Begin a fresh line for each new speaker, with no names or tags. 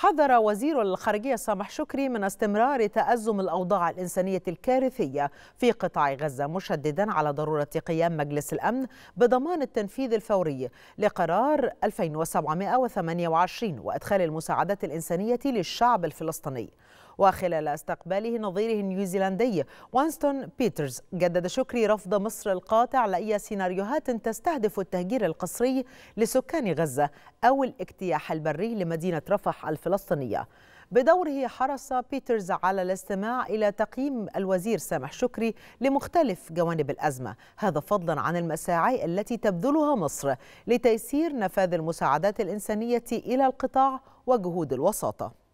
حذر وزير الخارجية سامح شكري من استمرار تأزم الأوضاع الإنسانية الكارثية في قطاع غزة مشددا على ضرورة قيام مجلس الأمن بضمان التنفيذ الفوري لقرار 2728 وإدخال المساعدات الإنسانية للشعب الفلسطيني وخلال استقباله نظيره النيوزيلندي وانستون بيترز جدد شكري رفض مصر القاطع لأي سيناريوهات تستهدف التهجير القسري لسكان غزة أو الاجتياح البري لمدينة رفح الفلسطينية الفلسطينية بدوره حرص بيترز على الاستماع إلى تقييم الوزير سامح شكري لمختلف جوانب الأزمة هذا فضلا عن المساعي التي تبذلها مصر لتيسير نفاذ المساعدات الإنسانية إلى القطاع وجهود الوساطة